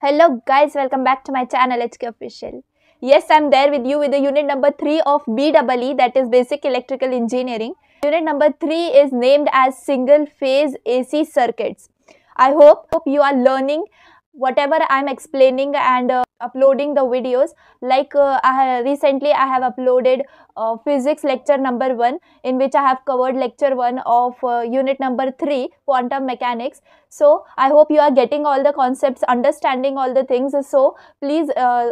Hello guys, welcome back to my channel HK Official. Yes, I'm there with you with the unit number 3 of BEE that is Basic Electrical Engineering. Unit number 3 is named as Single Phase AC Circuits. I hope, hope you are learning whatever i'm explaining and uh, uploading the videos like uh, I recently i have uploaded uh, physics lecture number 1 in which i have covered lecture 1 of uh, unit number 3 quantum mechanics so i hope you are getting all the concepts understanding all the things so please uh,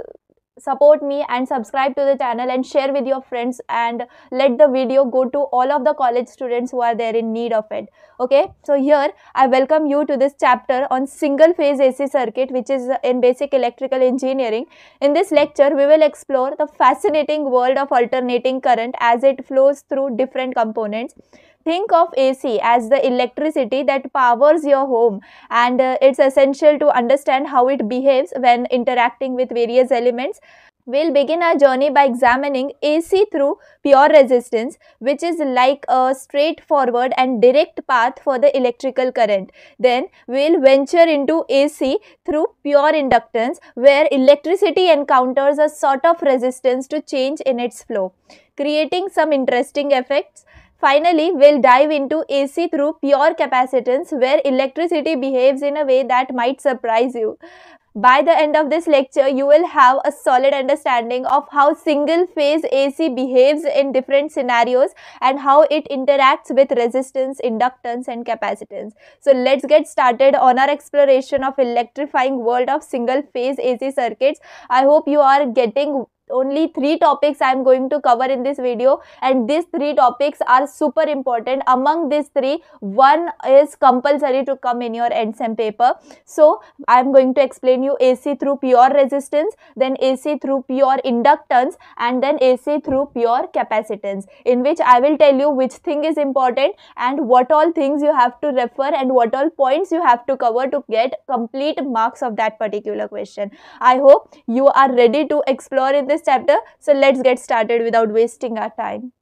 support me and subscribe to the channel and share with your friends and let the video go to all of the college students who are there in need of it okay so here i welcome you to this chapter on single phase ac circuit which is in basic electrical engineering in this lecture we will explore the fascinating world of alternating current as it flows through different components Think of AC as the electricity that powers your home and uh, it's essential to understand how it behaves when interacting with various elements. We'll begin our journey by examining AC through pure resistance, which is like a straightforward and direct path for the electrical current. Then we'll venture into AC through pure inductance, where electricity encounters a sort of resistance to change in its flow, creating some interesting effects. Finally, we'll dive into AC through pure capacitance where electricity behaves in a way that might surprise you. By the end of this lecture, you will have a solid understanding of how single phase AC behaves in different scenarios and how it interacts with resistance, inductance and capacitance. So let's get started on our exploration of electrifying world of single phase AC circuits. I hope you are getting only three topics i am going to cover in this video and these three topics are super important among these three one is compulsory to come in your NSEM paper so i am going to explain you ac through pure resistance then ac through pure inductance and then ac through pure capacitance in which i will tell you which thing is important and what all things you have to refer and what all points you have to cover to get complete marks of that particular question i hope you are ready to explore in this this chapter. So let's get started without wasting our time.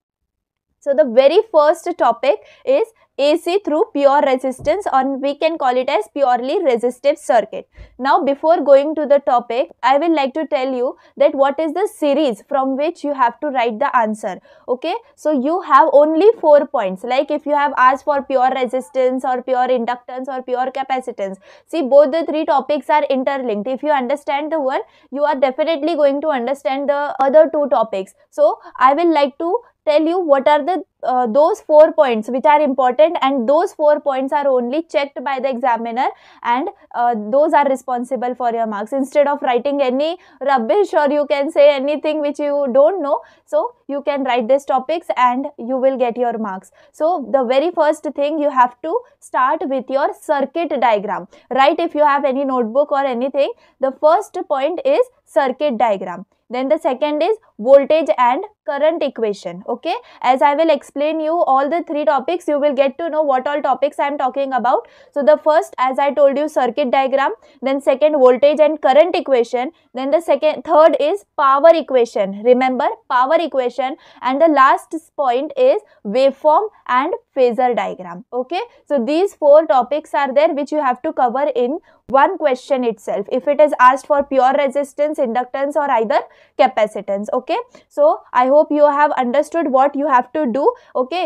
So the very first topic is AC through pure resistance or we can call it as purely resistive circuit. Now before going to the topic, I will like to tell you that what is the series from which you have to write the answer. Okay, so you have only four points like if you have asked for pure resistance or pure inductance or pure capacitance. See both the three topics are interlinked. If you understand the one, you are definitely going to understand the other two topics. So I will like to tell you what are the uh, those four points which are important and those four points are only checked by the examiner and uh, those are responsible for your marks instead of writing any rubbish or you can say anything which you don't know so you can write these topics and you will get your marks so the very first thing you have to start with your circuit diagram right if you have any notebook or anything the first point is circuit diagram then the second is voltage and current equation okay as i will explain explain you all the three topics you will get to know what all topics i am talking about so the first as i told you circuit diagram then second voltage and current equation then the second third is power equation remember power equation and the last point is waveform and phasor diagram okay so these four topics are there which you have to cover in one question itself if it is asked for pure resistance inductance or either capacitance okay so i hope you have understood what you have to do okay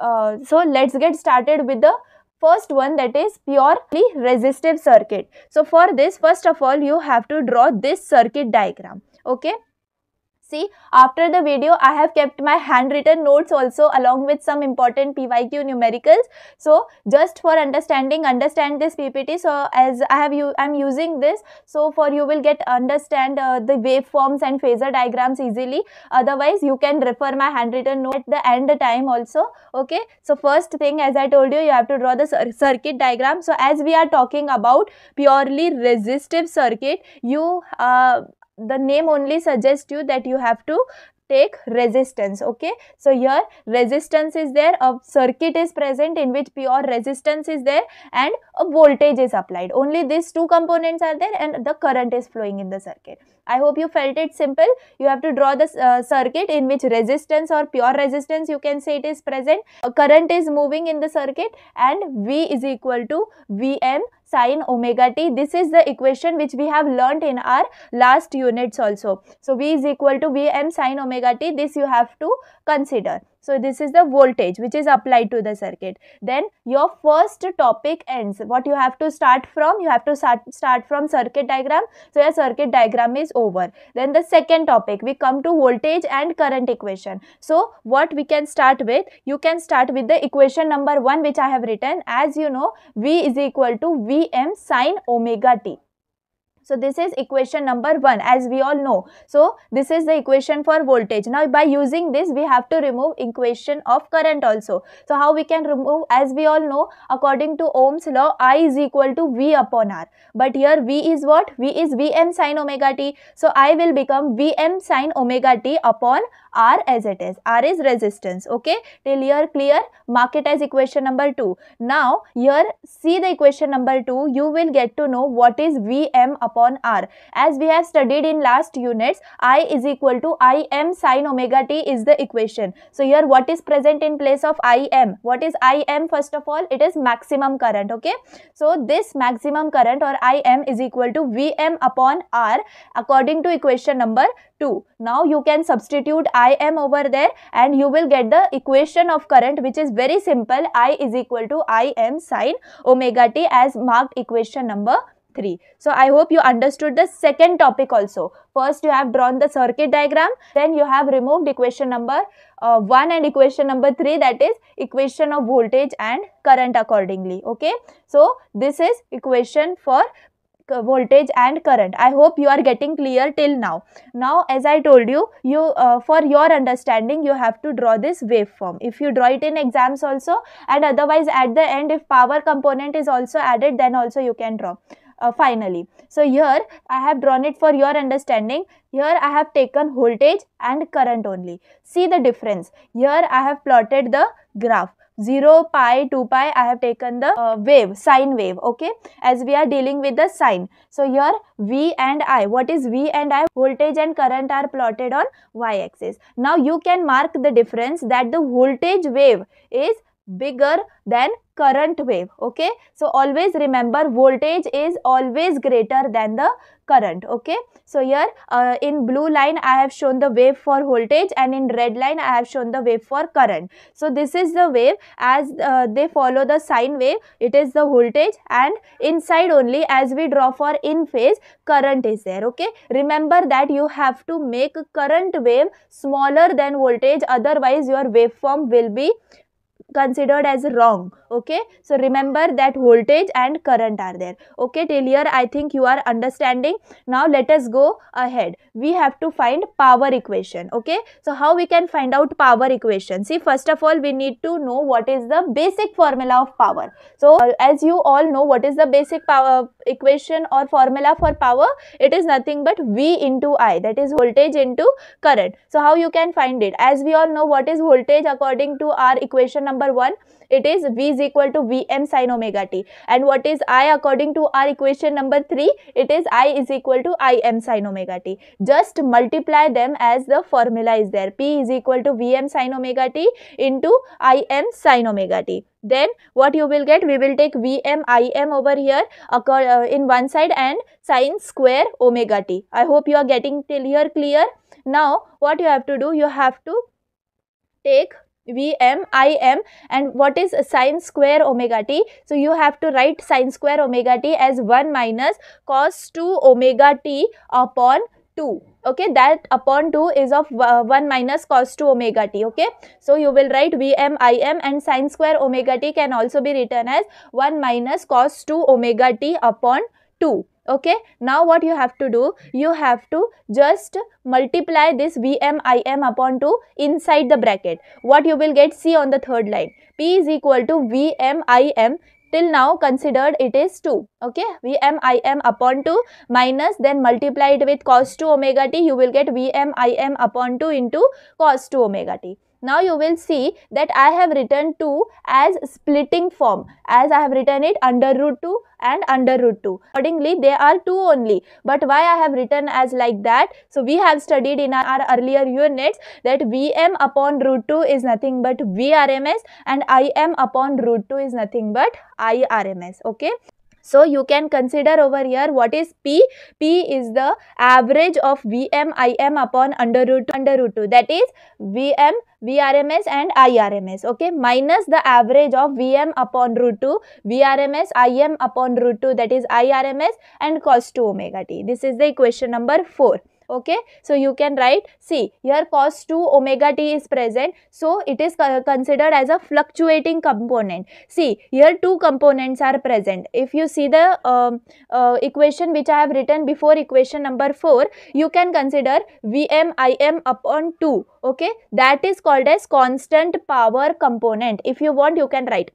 uh, so let's get started with the first one that is purely resistive circuit so for this first of all you have to draw this circuit diagram okay see after the video I have kept my handwritten notes also along with some important PYQ numericals. So just for understanding understand this PPT so as I have you I'm using this so for you will get understand uh, the waveforms and phasor diagrams easily otherwise you can refer my handwritten note at the end time also okay. So first thing as I told you you have to draw the circuit diagram so as we are talking about purely resistive circuit you uh, the name only suggests you that you have to take resistance okay so here resistance is there a circuit is present in which pure resistance is there and a voltage is applied only these two components are there and the current is flowing in the circuit i hope you felt it simple you have to draw the uh, circuit in which resistance or pure resistance you can say it is present a current is moving in the circuit and v is equal to vm sine omega t. This is the equation which we have learnt in our last units also. So, V is equal to Vm sine omega t. This you have to consider. So this is the voltage which is applied to the circuit. Then your first topic ends. What you have to start from? You have to start from circuit diagram. So your circuit diagram is over. Then the second topic we come to voltage and current equation. So what we can start with? You can start with the equation number 1 which I have written. As you know V is equal to Vm sine omega t. So this is equation number 1 as we all know. So this is the equation for voltage. Now by using this we have to remove equation of current also. So how we can remove as we all know according to Ohm's law I is equal to V upon R. But here V is what? V is Vm sin omega t. So I will become Vm sin omega t upon R as it is. R is resistance. Okay. Till here clear. Mark it as equation number 2. Now here see the equation number 2. You will get to know what is Vm upon R. As we have studied in last units, I is equal to Im sine omega t is the equation. So here what is present in place of Im? What is Im first of all? It is maximum current. Okay. So this maximum current or Im is equal to Vm upon R according to equation number 2. Now you can substitute Im over there and you will get the equation of current which is very simple. I is equal to Im sine omega t as marked equation number 3. So I hope you understood the second topic also. First you have drawn the circuit diagram, then you have removed equation number uh, 1 and equation number 3 that is equation of voltage and current accordingly. Okay. So this is equation for uh, voltage and current i hope you are getting clear till now now as i told you you uh, for your understanding you have to draw this waveform if you draw it in exams also and otherwise at the end if power component is also added then also you can draw uh, finally so here i have drawn it for your understanding here i have taken voltage and current only see the difference here i have plotted the graph 0 pi 2 pi I have taken the uh, wave sine wave okay as we are dealing with the sine so here V and I what is V and I voltage and current are plotted on y axis now you can mark the difference that the voltage wave is bigger than current wave okay so always remember voltage is always greater than the current okay so here uh, in blue line i have shown the wave for voltage and in red line i have shown the wave for current so this is the wave as uh, they follow the sine wave it is the voltage and inside only as we draw for in phase current is there okay remember that you have to make current wave smaller than voltage otherwise your waveform will be considered as wrong okay so remember that voltage and current are there okay till here i think you are understanding now let us go ahead we have to find power equation okay so how we can find out power equation see first of all we need to know what is the basic formula of power so uh, as you all know what is the basic power equation or formula for power it is nothing but v into i that is voltage into current so how you can find it as we all know what is voltage according to our equation number number 1 it is v is equal to vm sine omega t and what is i according to our equation number 3 it is i is equal to im sine omega t just multiply them as the formula is there p is equal to vm sine omega t into im sine omega t then what you will get we will take vm im over here uh, in one side and sine square omega t i hope you are getting till here clear now what you have to do you have to take V m I m and what is sine square omega t? So, you have to write sine square omega t as 1 minus cos 2 omega t upon 2 okay that upon 2 is of uh, 1 minus cos 2 omega t okay so you will write vm im and sine square omega t can also be written as 1 minus cos 2 omega t upon 2 okay now what you have to do you have to just multiply this vm im upon 2 inside the bracket what you will get c on the third line p is equal to vm im till now considered it is 2 okay vm im upon 2 minus then multiplied with cos 2 omega t you will get vm im upon 2 into cos 2 omega t now you will see that I have written 2 as splitting form as I have written it under root 2 and under root 2. Accordingly, they are 2 only. But why I have written as like that? So we have studied in our earlier units that Vm upon root 2 is nothing but Vrms and Im upon root 2 is nothing but Irms. Okay. So, you can consider over here what is P? P is the average of Vm, Im upon under root, under root 2 that is Vm, VRMS and IRMS okay minus the average of Vm upon root 2, VRMS, Im upon root 2 that is IRMS and cos 2 omega t. This is the equation number 4 okay so you can write see here cos 2 omega t is present so it is considered as a fluctuating component see here two components are present if you see the um, uh, equation which i have written before equation number 4 you can consider vm im upon 2 okay that is called as constant power component if you want you can write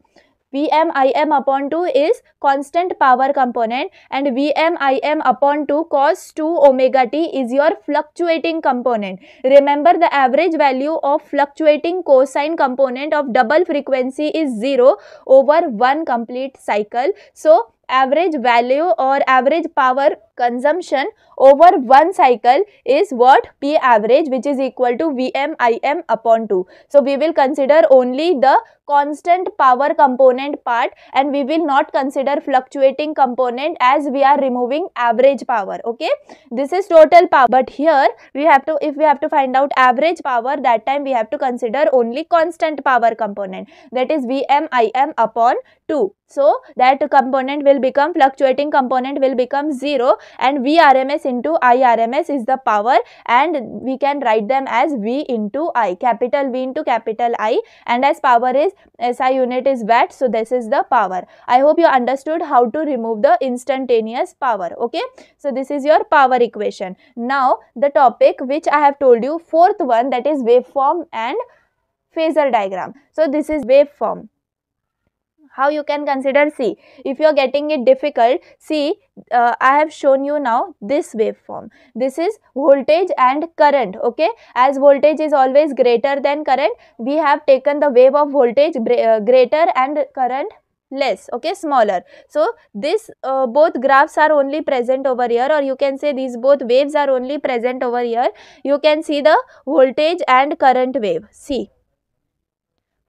Vm Im upon 2 is constant power component and Vm Im upon 2 cos 2 omega t is your fluctuating component. Remember the average value of fluctuating cosine component of double frequency is 0 over one complete cycle. So average value or average power consumption over one cycle is what P average which is equal to Vm Im upon 2. So we will consider only the constant power component part and we will not consider fluctuating component as we are removing average power okay this is total power but here we have to if we have to find out average power that time we have to consider only constant power component that is vm im upon 2 so that component will become fluctuating component will become 0 and Vrms into Irms is the power and we can write them as V into I capital V into capital I and as power is SI unit is watt so this is the power. I hope you understood how to remove the instantaneous power okay. So this is your power equation. Now the topic which I have told you fourth one that is waveform and phasor diagram. So this is waveform how you can consider C. If you are getting it difficult, see uh, I have shown you now this waveform. This is voltage and current, okay. As voltage is always greater than current, we have taken the wave of voltage uh, greater and current less okay smaller so this uh, both graphs are only present over here or you can say these both waves are only present over here you can see the voltage and current wave see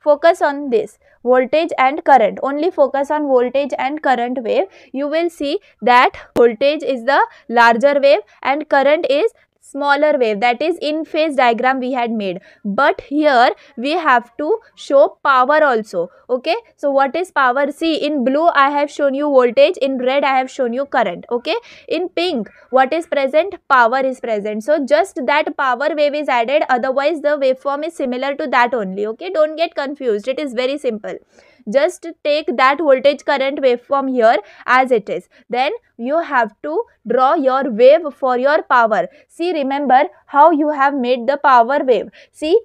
focus on this voltage and current only focus on voltage and current wave you will see that voltage is the larger wave and current is smaller wave that is in phase diagram we had made but here we have to show power also okay so what is power see in blue i have shown you voltage in red i have shown you current okay in pink what is present power is present so just that power wave is added otherwise the waveform is similar to that only okay don't get confused it is very simple just take that voltage current waveform here as it is then you have to draw your wave for your power see remember how you have made the power wave see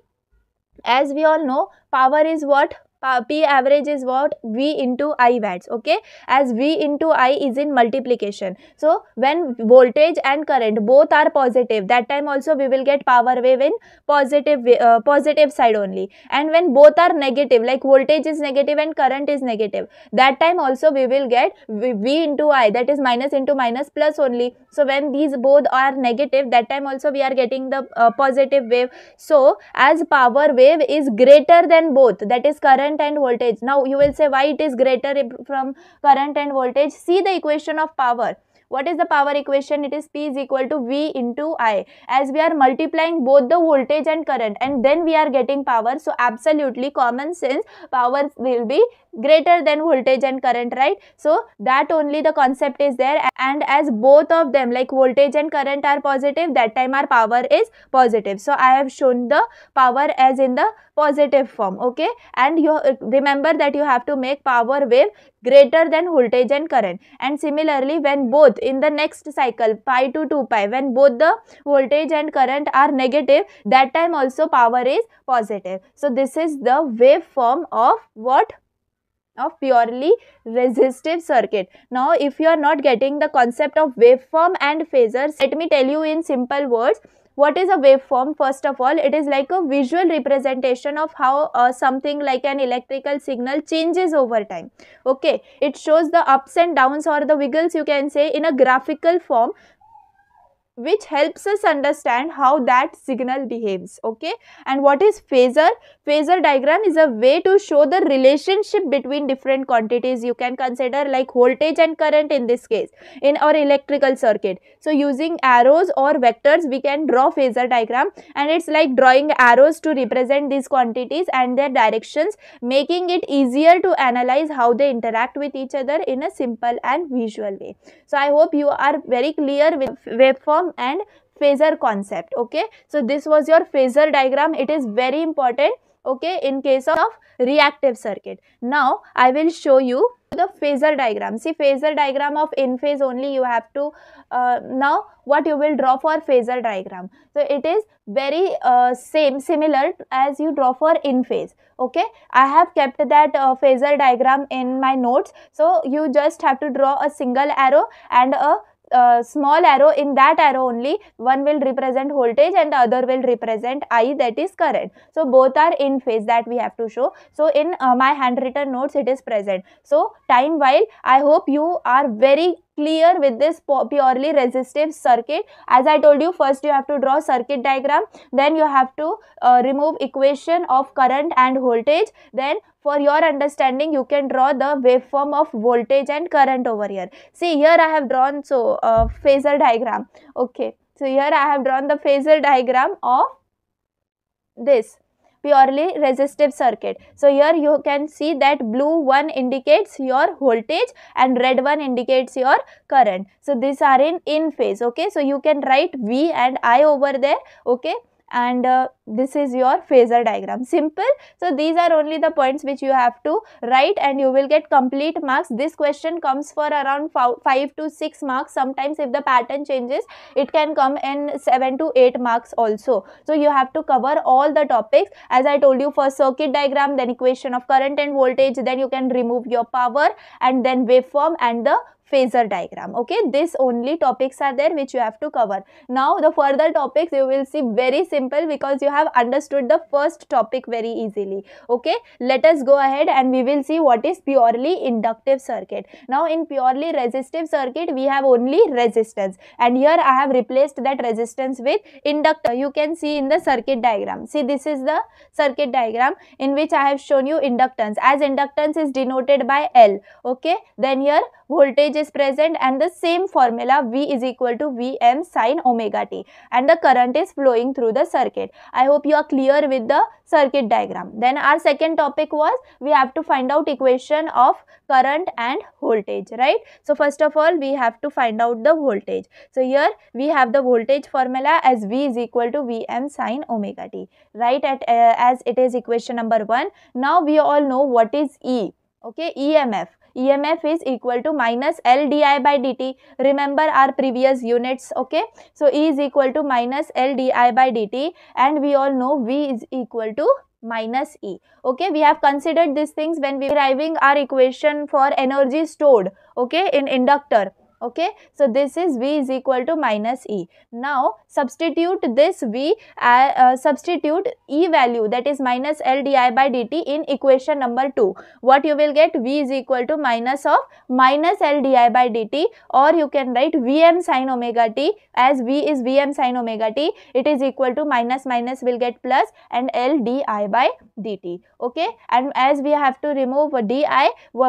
as we all know power is what uh, P average is what? V into I watts. Okay. As V into I is in multiplication. So when voltage and current both are positive, that time also we will get power wave in positive, uh, positive side only. And when both are negative, like voltage is negative and current is negative, that time also we will get V, v into I that is minus into minus plus only. So when these both are negative, that time also we are getting the uh, positive wave. So as power wave is greater than both, that is current current and voltage. Now you will say why it is greater from current and voltage. See the equation of power what is the power equation it is p is equal to v into i as we are multiplying both the voltage and current and then we are getting power so absolutely common sense power will be greater than voltage and current right so that only the concept is there and as both of them like voltage and current are positive that time our power is positive so i have shown the power as in the positive form okay and you remember that you have to make power wave greater than voltage and current and similarly when both both in the next cycle pi to 2 pi when both the voltage and current are negative that time also power is positive. So this is the waveform of what? of purely resistive circuit. Now if you are not getting the concept of waveform and phasors let me tell you in simple words what is a waveform first of all it is like a visual representation of how uh, something like an electrical signal changes over time okay it shows the ups and downs or the wiggles you can say in a graphical form which helps us understand how that signal behaves okay and what is phasor phasor diagram is a way to show the relationship between different quantities you can consider like voltage and current in this case in our electrical circuit so using arrows or vectors we can draw phasor diagram and it's like drawing arrows to represent these quantities and their directions making it easier to analyze how they interact with each other in a simple and visual way so i hope you are very clear with waveform diagram and phasor concept okay so this was your phasor diagram it is very important okay in case of reactive circuit now i will show you the phasor diagram see phasor diagram of in phase only you have to uh, now what you will draw for phasor diagram so it is very uh, same similar as you draw for in phase okay i have kept that uh, phasor diagram in my notes so you just have to draw a single arrow and a uh, small arrow in that arrow only one will represent voltage and the other will represent I that is current. So both are in phase that we have to show. So in uh, my handwritten notes it is present. So time while I hope you are very clear with this purely resistive circuit as i told you first you have to draw circuit diagram then you have to uh, remove equation of current and voltage then for your understanding you can draw the waveform of voltage and current over here see here i have drawn so uh, phasor diagram okay so here i have drawn the phasor diagram of this purely resistive circuit. So here you can see that blue one indicates your voltage and red one indicates your current. So these are in in phase okay. So you can write V and I over there okay and uh, this is your phasor diagram simple so these are only the points which you have to write and you will get complete marks this question comes for around 5 to 6 marks sometimes if the pattern changes it can come in 7 to 8 marks also so you have to cover all the topics as i told you for circuit diagram then equation of current and voltage then you can remove your power and then waveform and the phasor diagram okay this only topics are there which you have to cover now the further topics you will see very simple because you have understood the first topic very easily okay let us go ahead and we will see what is purely inductive circuit now in purely resistive circuit we have only resistance and here i have replaced that resistance with inductor you can see in the circuit diagram see this is the circuit diagram in which i have shown you inductance as inductance is denoted by l okay then here voltage is present and the same formula V is equal to Vm sine omega t and the current is flowing through the circuit. I hope you are clear with the circuit diagram. Then our second topic was we have to find out equation of current and voltage, right? So first of all, we have to find out the voltage. So here we have the voltage formula as V is equal to Vm sine omega t, right? At uh, as it is equation number one. Now we all know what is E, okay? EMF. EMF is equal to minus L di by dt. Remember our previous units, okay? So, E is equal to minus L di by dt and we all know V is equal to minus E. Okay, we have considered these things when we deriving our equation for energy stored, okay, in inductor okay so this is v is equal to minus e now substitute this v uh, uh, substitute e value that is minus l di by dt in equation number 2 what you will get v is equal to minus of minus l di by dt or you can write vm sine omega t as v is vm sine omega t it is equal to minus minus will get plus and l di by dt okay and as we have to remove di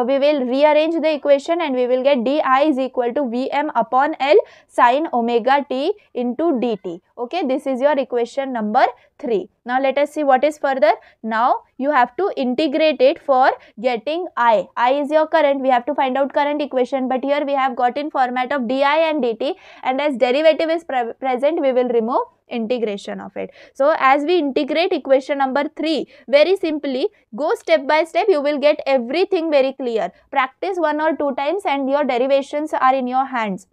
we will rearrange the equation and we will get di is equal to Vm upon L sine omega t into dt. Okay, this is your equation number 3. Now, let us see what is further. Now, you have to integrate it for getting I. I is your current. We have to find out current equation. But here we have got in format of di and dt. And as derivative is pre present, we will remove integration of it. So, as we integrate equation number 3, very simply go step by step you will get everything very clear. Practice one or two times and your derivations are in your hands.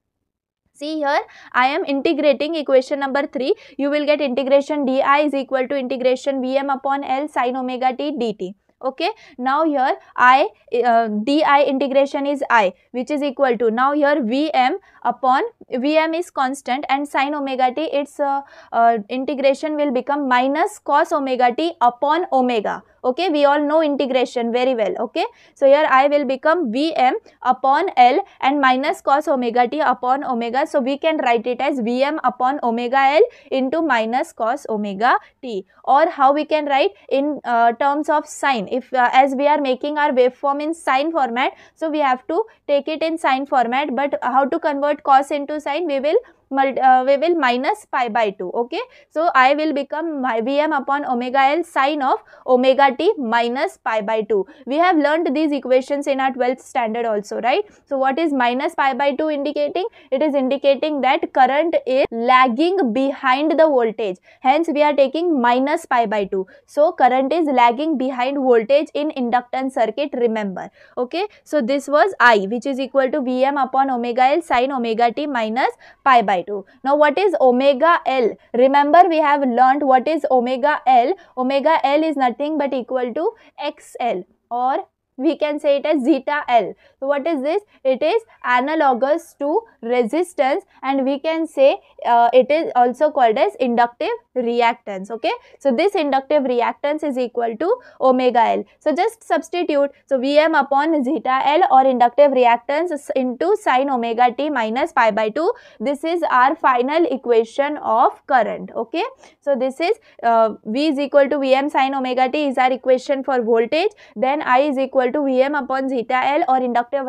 See here, I am integrating equation number 3. You will get integration di is equal to integration vm upon L sin omega t dt okay now here i uh, di integration is i which is equal to now here vm upon vm is constant and sine omega t its uh, uh, integration will become minus cos omega t upon omega okay we all know integration very well okay so here i will become vm upon l and minus cos omega t upon omega so we can write it as vm upon omega l into minus cos omega t or how we can write in uh, terms of sine if uh, as we are making our waveform in sine format so we have to take it in sine format but how to convert cos into sine we will uh, we will minus pi by 2 okay so i will become vm upon omega l sine of omega t minus pi by 2 we have learned these equations in our 12th standard also right so what is minus pi by 2 indicating it is indicating that current is lagging behind the voltage hence we are taking minus pi by 2 so current is lagging behind voltage in inductance circuit remember okay so this was i which is equal to vm upon omega l sine omega t minus pi by by 2. Now what is omega L? Remember we have learnt what is omega L. Omega L is nothing but equal to XL or we can say it as zeta L. So what is this? It is analogous to resistance and we can say uh, it is also called as inductive reactance okay so this inductive reactance is equal to omega l so just substitute so vm upon zeta l or inductive reactance into sine omega t minus pi by 2 this is our final equation of current okay so this is uh, v is equal to vm sine omega t is our equation for voltage then i is equal to vm upon zeta l or inductive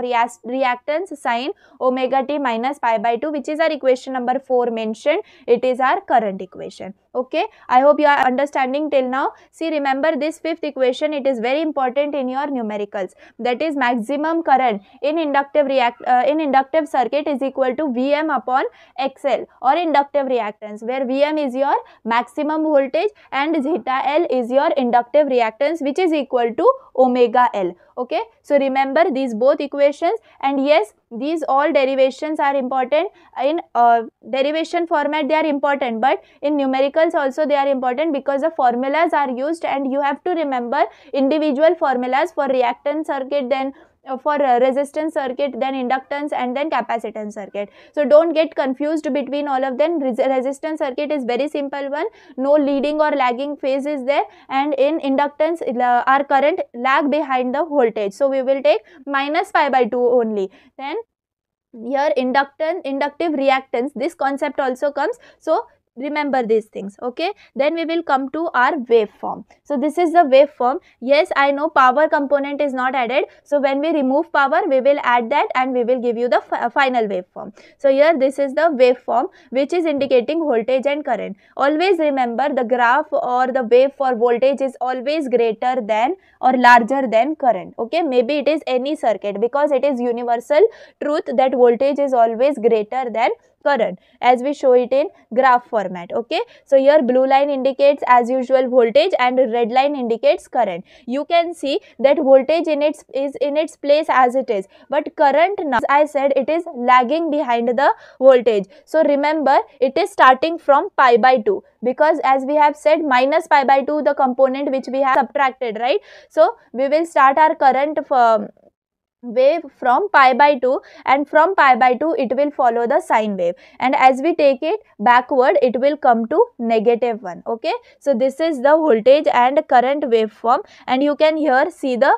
reactance sine omega t minus pi by 2 which is our equation number 4 mentioned it is our current equation okay i hope you are understanding till now see remember this fifth equation it is very important in your numericals that is maximum current in inductive react uh, in inductive circuit is equal to vm upon xl or inductive reactance where vm is your maximum voltage and zeta l is your inductive reactance which is equal to omega L. Okay. So, remember these both equations and yes, these all derivations are important in uh, derivation format they are important but in numericals also they are important because the formulas are used and you have to remember individual formulas for reactant circuit then for uh, resistance circuit then inductance and then capacitance circuit so don't get confused between all of them resistance circuit is very simple one no leading or lagging phase is there and in inductance uh, our current lag behind the voltage so we will take minus pi by 2 only then here inductance inductive reactance this concept also comes so remember these things okay then we will come to our waveform so this is the waveform yes i know power component is not added so when we remove power we will add that and we will give you the final waveform so here this is the waveform which is indicating voltage and current always remember the graph or the wave for voltage is always greater than or larger than current okay maybe it is any circuit because it is universal truth that voltage is always greater than current as we show it in graph format okay so here blue line indicates as usual voltage and red line indicates current you can see that voltage in its is in its place as it is but current now as i said it is lagging behind the voltage so remember it is starting from pi by 2 because as we have said minus pi by 2 the component which we have subtracted right so we will start our current for. Um, wave from pi by 2 and from pi by 2 it will follow the sine wave and as we take it backward it will come to negative 1 okay so this is the voltage and current waveform and you can here see the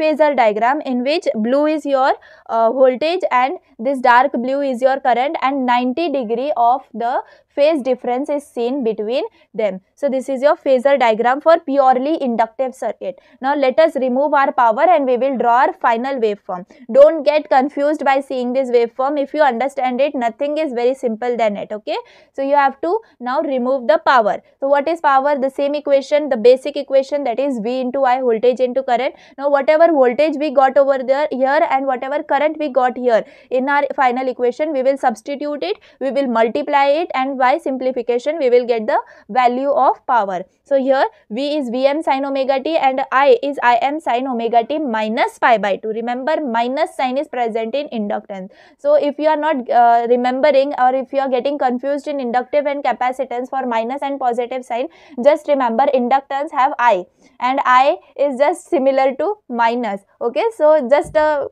phasor diagram in which blue is your uh, voltage and this dark blue is your current and 90 degree of the phase difference is seen between them. So this is your phasor diagram for purely inductive circuit. Now let us remove our power and we will draw our final waveform. Don't get confused by seeing this waveform. If you understand it, nothing is very simple than it. Okay. So you have to now remove the power. So what is power? The same equation, the basic equation that is V into I voltage into current. Now whatever voltage we got over there here and whatever current we got here in our final equation we will substitute it we will multiply it and by by simplification we will get the value of power. So here V is Vm sine omega t and I is Im sine omega t minus pi by 2. Remember minus sign is present in inductance. So if you are not uh, remembering or if you are getting confused in inductive and capacitance for minus and positive sign just remember inductance have I and I is just similar to minus. Okay. So just uh,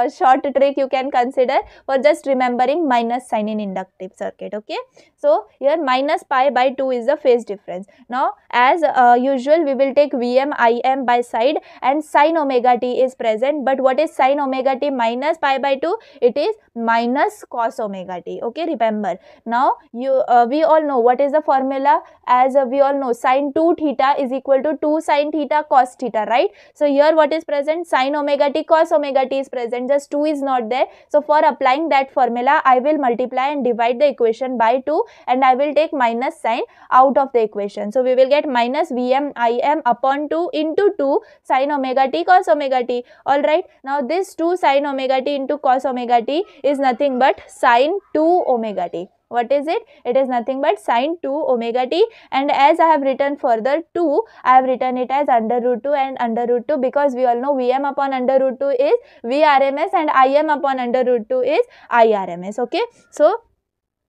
a short trick you can consider for just remembering minus sign in inductive circuit okay so here minus pi by 2 is the phase difference now as uh, usual we will take vm im by side and sine omega t is present but what is sine omega t minus pi by 2 it is minus cos omega t okay remember now you uh, we all know what is the formula as uh, we all know sine 2 theta is equal to 2 sine theta cos theta right so here what is present sine omega t cos omega t is present and just 2 is not there. So for applying that formula, I will multiply and divide the equation by 2 and I will take minus sign out of the equation. So we will get minus Vm Im upon 2 into 2 sine omega t cos omega t. Alright. Now this 2 sine omega t into cos omega t is nothing but sine 2 omega t. What is it? It is nothing but sine 2 omega t and as I have written further 2, I have written it as under root 2 and under root 2 because we all know Vm upon under root 2 is Vrms and Im upon under root 2 is Irms. Okay. So,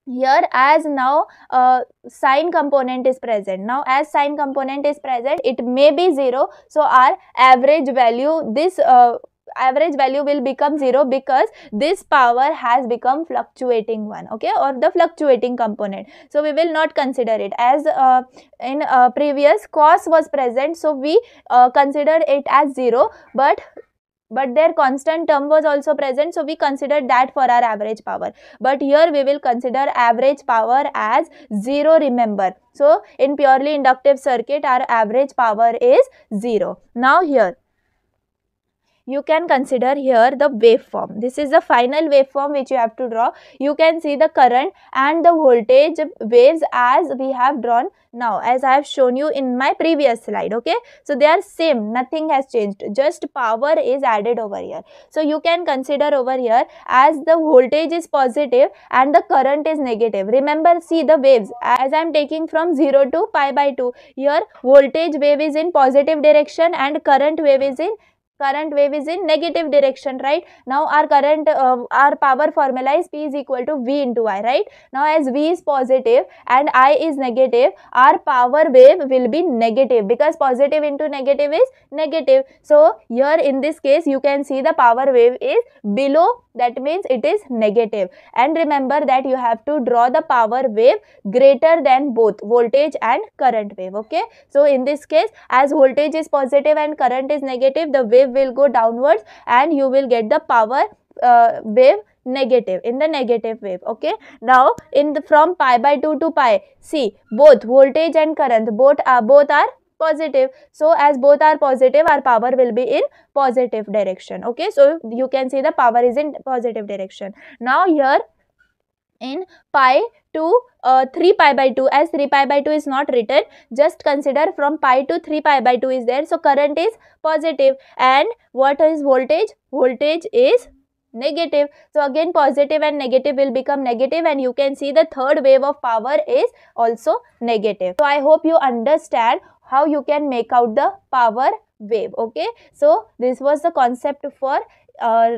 here as now uh, sine component is present now as sine component is present it may be 0 so our average value this uh, average value will become 0 because this power has become fluctuating one okay or the fluctuating component so we will not consider it as uh, in uh, previous cos was present so we uh, consider it as 0 but but their constant term was also present so we considered that for our average power but here we will consider average power as 0 remember so in purely inductive circuit our average power is 0 now here you can consider here the waveform. This is the final waveform which you have to draw. You can see the current and the voltage waves as we have drawn now as I have shown you in my previous slide. Okay. So, they are same nothing has changed just power is added over here. So, you can consider over here as the voltage is positive and the current is negative. Remember see the waves as I am taking from 0 to pi by 2 here voltage wave is in positive direction and current wave is in current wave is in negative direction right now our current uh, our power formula is p is equal to v into i right now as v is positive and i is negative our power wave will be negative because positive into negative is negative so here in this case you can see the power wave is below that means it is negative and remember that you have to draw the power wave greater than both voltage and current wave okay so in this case as voltage is positive and current is negative the wave will go downwards and you will get the power uh, wave negative in the negative wave okay now in the from pi by 2 to pi see both voltage and current both are both are positive so as both are positive our power will be in positive direction okay so you can see the power is in positive direction now here in pi to uh, 3 pi by 2 as 3 pi by 2 is not written just consider from pi to 3 pi by 2 is there so current is positive and what is voltage voltage is negative so again positive and negative will become negative and you can see the third wave of power is also negative so i hope you understand how you can make out the power wave okay so this was the concept for uh,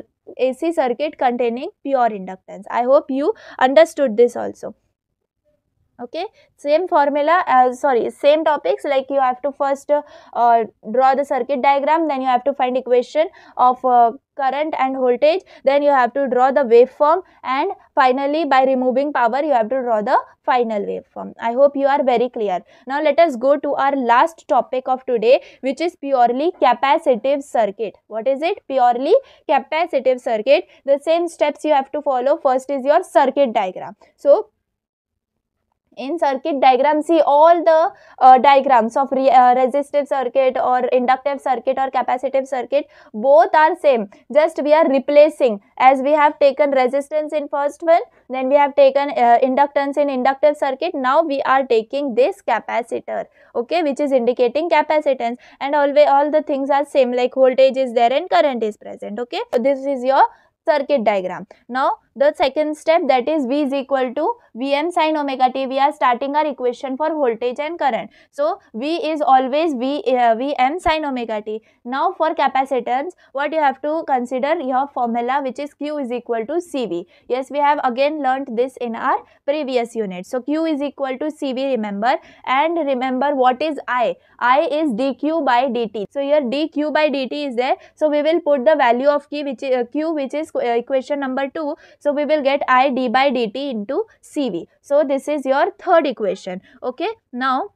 AC circuit containing pure inductance. I hope you understood this also okay same formula uh, sorry same topics like you have to first uh, uh, draw the circuit diagram then you have to find equation of uh, current and voltage then you have to draw the waveform and finally by removing power you have to draw the final waveform i hope you are very clear now let us go to our last topic of today which is purely capacitive circuit what is it purely capacitive circuit the same steps you have to follow first is your circuit diagram so in circuit diagram see all the uh, diagrams of re uh, resistive circuit or inductive circuit or capacitive circuit both are same just we are replacing as we have taken resistance in first one then we have taken uh, inductance in inductive circuit now we are taking this capacitor okay which is indicating capacitance and always all the things are same like voltage is there and current is present okay so this is your circuit diagram. Now the second step that is V is equal to Vm sine omega t. We are starting our equation for voltage and current. So V is always V, uh, Vm sine omega t. Now for capacitance what you have to consider your formula which is Q is equal to CV. Yes we have again learnt this in our previous unit. So Q is equal to CV remember and remember what is I. I is dq by dt. So here dq by dt is there. So we will put the value of Q which is, uh, Q which is uh, equation number 2. So, we will get I d by dt into Cv. So, this is your third equation. Okay. Now,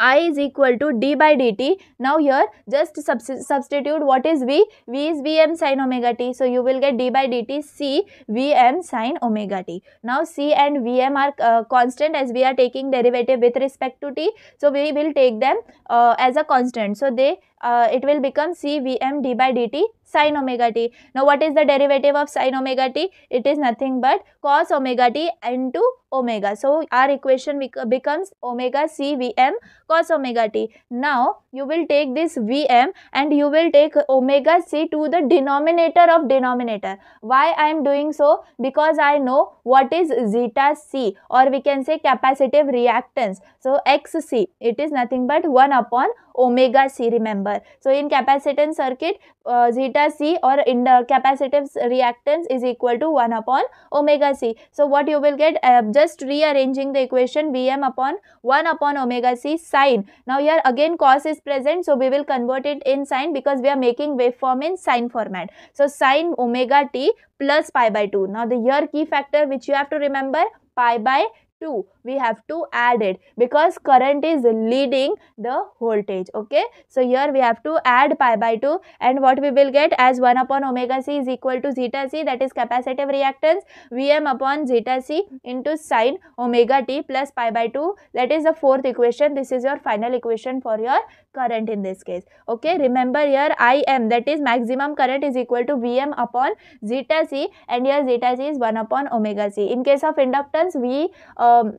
i is equal to d by dt. Now here just substitute what is v? v is vm sine omega t. So you will get d by dt c vm sine omega t. Now c and vm are uh, constant as we are taking derivative with respect to t. So we will take them uh, as a constant. So they uh, it will become cvm d by dt sine omega t now what is the derivative of sine omega t it is nothing but cos omega t into omega so our equation becomes omega cvm cos omega t now you will take this vm and you will take omega c to the denominator of denominator why i am doing so because i know what is zeta c or we can say capacitive reactance so xc it is nothing but 1 upon omega C remember. So in capacitance circuit uh, zeta C or in the uh, capacitive reactance is equal to 1 upon omega C. So what you will get uh, just rearranging the equation Vm upon 1 upon omega C sine. Now here again cos is present so we will convert it in sine because we are making waveform in sine format. So sine omega t plus pi by 2. Now the here key factor which you have to remember pi by 2 we have to add it because current is leading the voltage okay so here we have to add pi by 2 and what we will get as 1 upon omega c is equal to zeta c that is capacitive reactance vm upon zeta c into sine omega t plus pi by 2 that is the fourth equation this is your final equation for your current in this case okay remember here im that is maximum current is equal to vm upon zeta c and here zeta c is 1 upon omega c in case of inductance we um,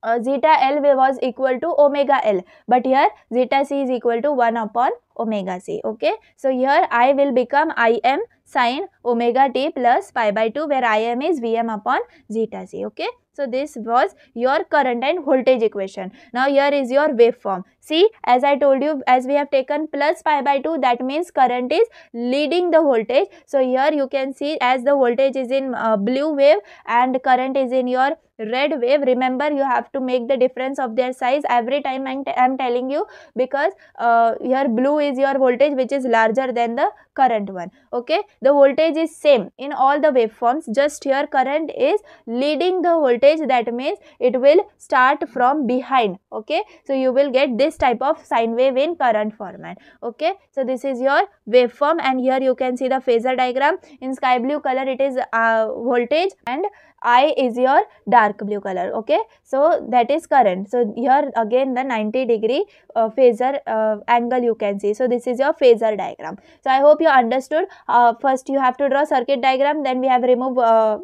uh, zeta L was equal to omega L. But here zeta C is equal to 1 upon omega C. Okay. So here I will become I m sine omega t plus pi by 2 where I m is Vm upon zeta C. Okay. So this was your current and voltage equation. Now here is your waveform. See, as I told you, as we have taken plus pi by 2, that means current is leading the voltage. So, here you can see as the voltage is in uh, blue wave and current is in your red wave remember you have to make the difference of their size every time I am telling you because uh, your blue is your voltage which is larger than the current one okay the voltage is same in all the waveforms just here current is leading the voltage that means it will start from behind okay so you will get this type of sine wave in current format okay so this is your waveform and here you can see the phasor diagram in sky blue color it is uh, voltage and i is your dark blue color okay so that is current so here again the 90 degree uh, phasor uh, angle you can see so this is your phasor diagram so i hope you understood uh, first you have to draw circuit diagram then we have remove. Uh,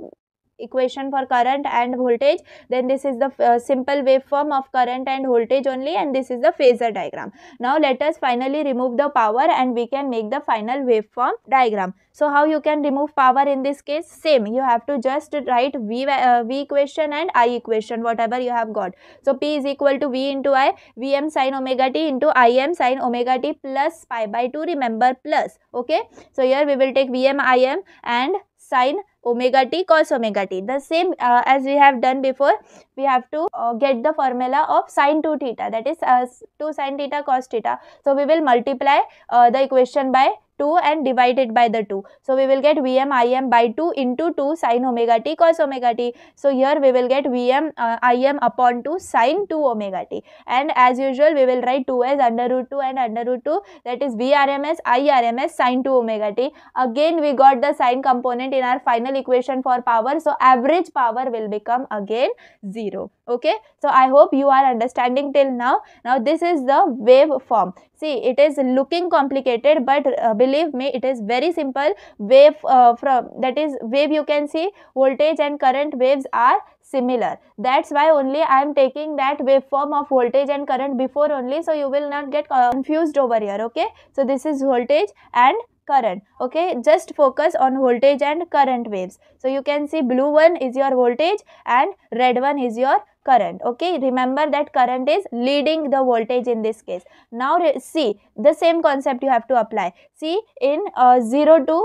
equation for current and voltage then this is the uh, simple waveform of current and voltage only and this is the phasor diagram now let us finally remove the power and we can make the final waveform diagram so how you can remove power in this case same you have to just write v uh, v equation and i equation whatever you have got so p is equal to v into i vm sin omega t into im sin omega t plus pi by 2 remember plus okay so here we will take vm im and sine omega t cos omega t. The same uh, as we have done before, we have to uh, get the formula of sine 2 theta that is uh, 2 sine theta cos theta. So, we will multiply uh, the equation by 2 and divided by the 2. So we will get Vm Im by 2 into 2 sine omega t cos omega t. So here we will get Vm uh, Im upon 2 sine 2 omega t. And as usual we will write 2 as under root 2 and under root 2 that is Vrms Irms sine 2 omega t. Again we got the sine component in our final equation for power. So average power will become again 0. Okay. So I hope you are understanding till now. Now this is the wave form see it is looking complicated but uh, believe me it is very simple wave uh, from that is wave you can see voltage and current waves are similar that's why only i am taking that waveform of voltage and current before only so you will not get uh, confused over here okay so this is voltage and current okay just focus on voltage and current waves so you can see blue one is your voltage and red one is your current okay remember that current is leading the voltage in this case now see the same concept you have to apply see in uh, 0 to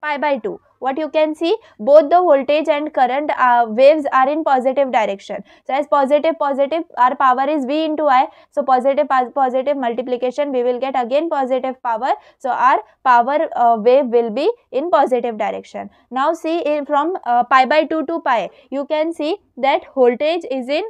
pi by 2 what you can see both the voltage and current uh, waves are in positive direction so as positive positive our power is v into i so positive positive multiplication we will get again positive power so our power uh, wave will be in positive direction now see in, from uh, pi by 2 to pi you can see that voltage is in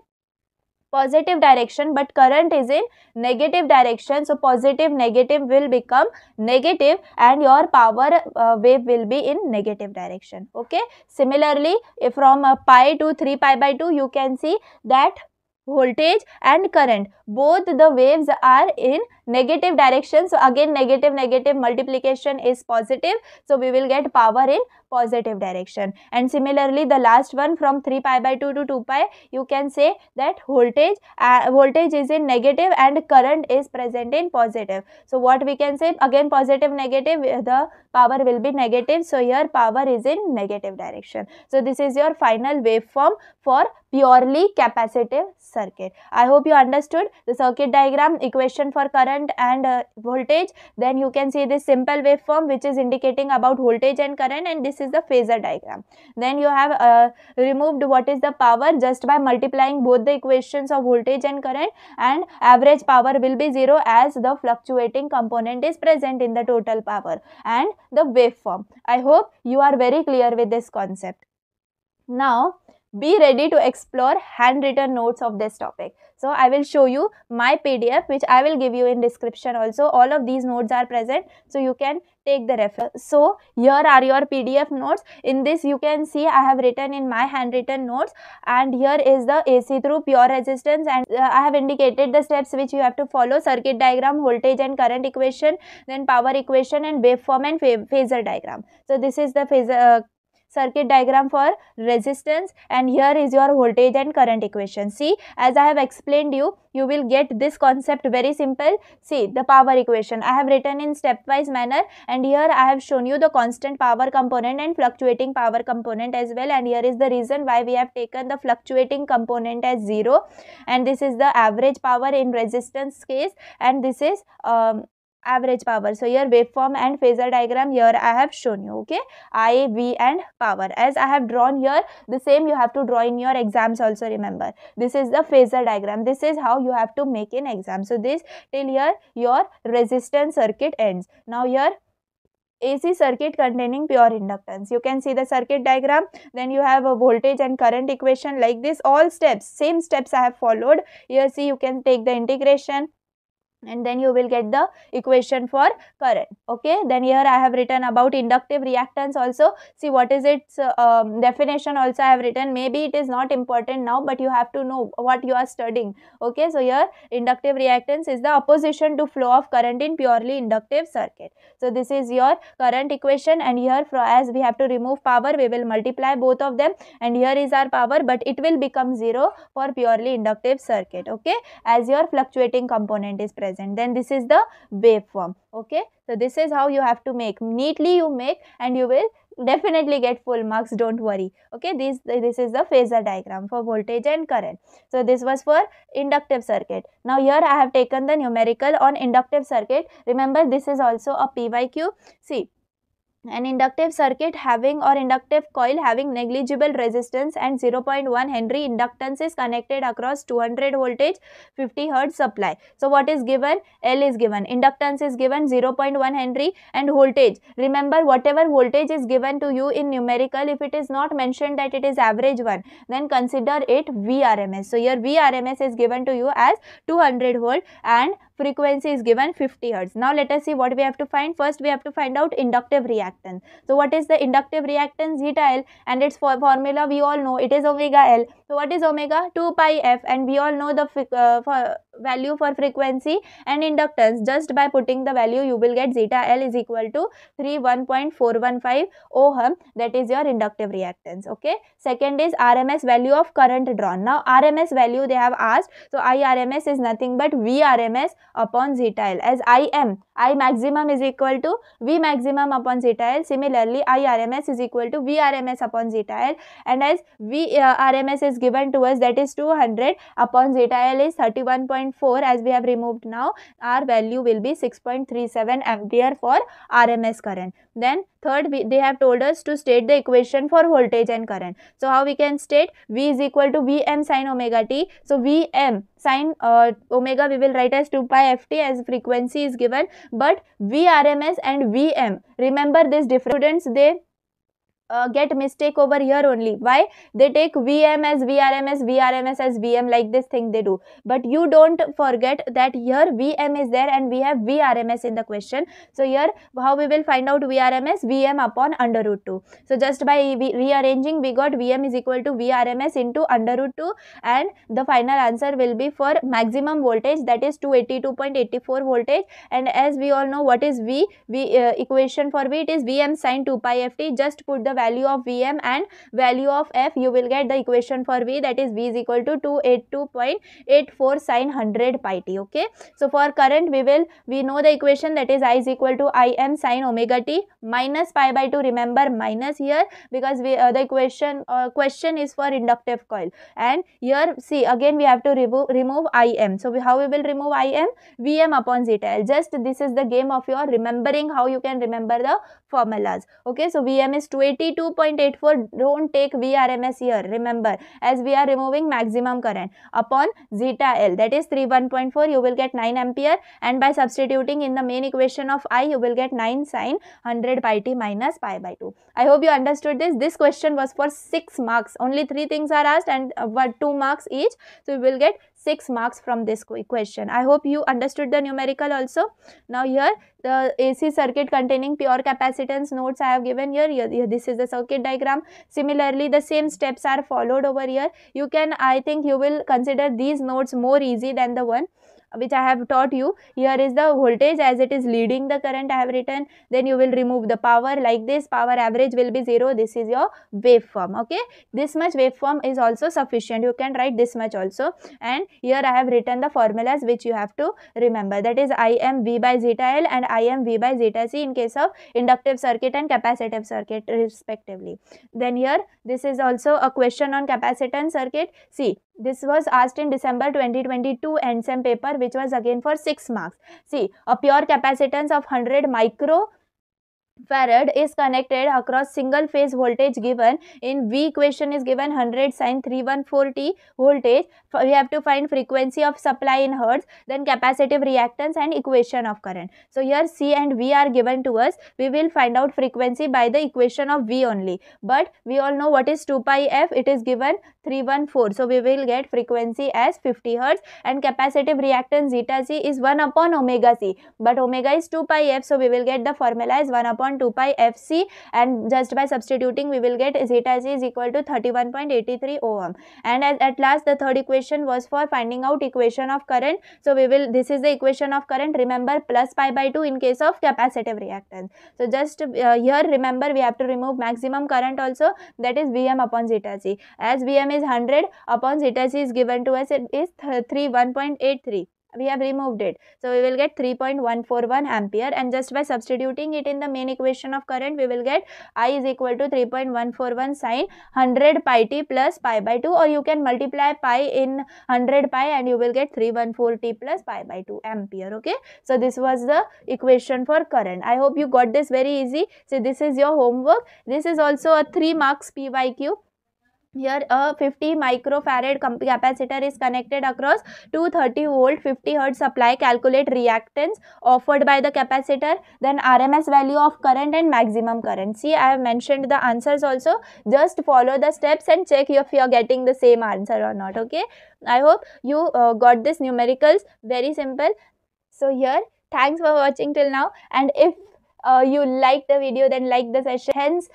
positive direction but current is in negative direction so positive negative will become negative and your power uh, wave will be in negative direction okay similarly from uh, pi to 3 pi by 2 you can see that voltage and current both the waves are in negative direction so again negative negative multiplication is positive so we will get power in positive direction and similarly the last one from 3 pi by 2 to 2 pi you can say that voltage uh, voltage is in negative and current is present in positive so what we can say again positive negative uh, the power will be negative so here power is in negative direction so this is your final waveform for purely capacitive circuit. I hope you understood the circuit diagram, equation for current and uh, voltage. Then you can see this simple waveform which is indicating about voltage and current and this is the phasor diagram. Then you have uh, removed what is the power just by multiplying both the equations of voltage and current and average power will be 0 as the fluctuating component is present in the total power and the waveform. I hope you are very clear with this concept. Now, be ready to explore handwritten notes of this topic. So I will show you my PDF which I will give you in description also. All of these notes are present so you can take the refer. So here are your PDF notes. In this you can see I have written in my handwritten notes and here is the AC through pure resistance and uh, I have indicated the steps which you have to follow circuit diagram, voltage and current equation, then power equation and waveform and phasor diagram. So this is the phasor, uh, circuit diagram for resistance and here is your voltage and current equation. See as I have explained you, you will get this concept very simple. See the power equation I have written in stepwise manner and here I have shown you the constant power component and fluctuating power component as well and here is the reason why we have taken the fluctuating component as 0 and this is the average power in resistance case and this is um, average power. So your waveform and phasor diagram here I have shown you okay I, V and power as I have drawn here the same you have to draw in your exams also remember this is the phasor diagram this is how you have to make in exam. So this till here your resistance circuit ends. Now here AC circuit containing pure inductance. You can see the circuit diagram. Then you have a voltage and current equation like this. All steps, same steps I have followed. Here see you can take the integration, and then you will get the equation for current okay then here i have written about inductive reactance also see what is its uh, um, definition also i have written maybe it is not important now but you have to know what you are studying okay so here inductive reactance is the opposition to flow of current in purely inductive circuit so this is your current equation and here for, as we have to remove power we will multiply both of them and here is our power but it will become zero for purely inductive circuit okay as your fluctuating component is present present then this is the waveform okay so this is how you have to make neatly you make and you will definitely get full marks don't worry okay this this is the phasor diagram for voltage and current so this was for inductive circuit now here i have taken the numerical on inductive circuit remember this is also a pyq see an inductive circuit having or inductive coil having negligible resistance and 0.1 Henry inductance is connected across 200 voltage 50 hertz supply. So what is given? L is given. Inductance is given 0.1 Henry and voltage. Remember whatever voltage is given to you in numerical if it is not mentioned that it is average one then consider it VRMS. So your VRMS is given to you as 200 volt and frequency is given 50 hertz. Now let us see what we have to find. First we have to find out inductive reactance. So what is the inductive reactance zeta L and its for formula we all know it is omega L. So what is omega? 2 pi F and we all know the uh, for value for frequency and inductance just by putting the value you will get zeta l is equal to 3 1.415 ohm that is your inductive reactance okay second is rms value of current drawn now rms value they have asked so irms is nothing but RMS upon zeta l as im i maximum is equal to v maximum upon zeta l similarly irms is equal to RMS upon zeta l and as V uh, is given to us that is 200 upon zeta l is 31. 6.4 as we have removed now our value will be 6.37 ampere for RMS current. Then third we, they have told us to state the equation for voltage and current. So how we can state V is equal to Vm sine omega t. So Vm sine uh, omega we will write as 2 pi ft as frequency is given but Vrms and Vm remember this difference students they uh, get mistake over here only why they take vm as vrm as vrm as vm like this thing they do but you don't forget that here vm is there and we have vrms in the question so here how we will find out vrms vm upon under root 2 so just by rearranging we got vm is equal to vrms into under root 2 and the final answer will be for maximum voltage that is 282.84 voltage and as we all know what is v v uh, equation for v it is vm sine 2 pi ft just put the value of Vm and value of F, you will get the equation for V that is V is equal to 282.84 sine 100 pi t. Okay. So, for current, we will, we know the equation that is I is equal to Im sine omega t minus pi by 2. Remember minus here because we, uh, the equation uh, question is for inductive coil. And here, see again we have to remove, remove Im. So, we, how we will remove Im? Vm upon zeta L. Just this is the game of your remembering how you can remember the formulas. Okay. So, Vm is 280 two point don't take vrms here remember as we are removing maximum current upon zeta l that is 31.4 you will get 9 ampere and by substituting in the main equation of i you will get 9 sine 100 by t minus pi by 2 i hope you understood this this question was for 6 marks only 3 things are asked and uh, 2 marks each so you will get 6 marks from this question. I hope you understood the numerical also. Now here the AC circuit containing pure capacitance nodes I have given here. Here, here. This is the circuit diagram. Similarly, the same steps are followed over here. You can, I think you will consider these nodes more easy than the one which I have taught you. Here is the voltage as it is leading the current I have written. Then you will remove the power like this. Power average will be 0. This is your waveform. Okay. This much waveform is also sufficient. You can write this much also. And here I have written the formulas which you have to remember. That is I am V by zeta L and I am V by zeta C in case of inductive circuit and capacitive circuit respectively. Then here this is also a question on capacitance circuit. See this was asked in December 2022 NSEM paper which was again for 6 marks. See, a pure capacitance of 100 micro farad is connected across single phase voltage given in v equation is given 100 sine 3140 voltage we have to find frequency of supply in hertz then capacitive reactance and equation of current so here c and v are given to us we will find out frequency by the equation of v only but we all know what is 2 pi f it is given 314 so we will get frequency as 50 hertz and capacitive reactance zeta c is 1 upon omega c but omega is 2 pi f so we will get the formula as 1 upon upon 2 pi fc and just by substituting we will get zeta is equal to 31.83 ohm and as, at last the third equation was for finding out equation of current so we will this is the equation of current remember plus pi by 2 in case of capacitive reactance so just uh, here remember we have to remove maximum current also that is vm upon zeta c as vm is 100 upon zeta c is given to us it is 3 1.83 we have removed it. So we will get 3.141 ampere and just by substituting it in the main equation of current we will get I is equal to 3.141 sine 100 pi t plus pi by 2 or you can multiply pi in 100 pi and you will get 314 t plus pi by 2 ampere okay. So this was the equation for current. I hope you got this very easy. So this is your homework. This is also a 3 marks PYQ here a 50 microfarad capacitor is connected across 230 volt 50 hertz supply. Calculate reactance offered by the capacitor, then RMS value of current and maximum current. See, I have mentioned the answers also. Just follow the steps and check if you are getting the same answer or not. Okay. I hope you uh, got this numericals. Very simple. So here, thanks for watching till now. And if uh, you like the video, then like the session. Hence,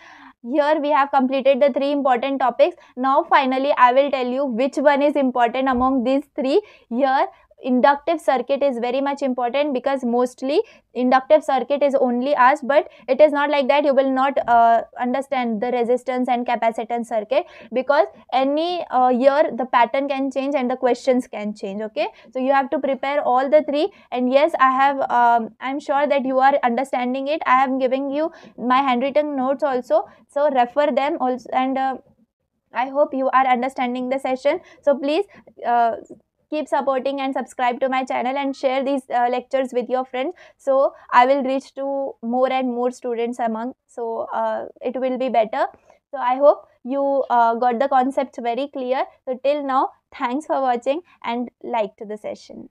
here we have completed the three important topics now finally i will tell you which one is important among these three here inductive circuit is very much important because mostly inductive circuit is only asked but it is not like that you will not uh, understand the resistance and capacitance circuit because any uh, year the pattern can change and the questions can change okay so you have to prepare all the three and yes i have um, i'm sure that you are understanding it i am giving you my handwritten notes also so refer them also and uh, i hope you are understanding the session so please uh, keep supporting and subscribe to my channel and share these uh, lectures with your friends so i will reach to more and more students among so uh, it will be better so i hope you uh, got the concept very clear so till now thanks for watching and like to the session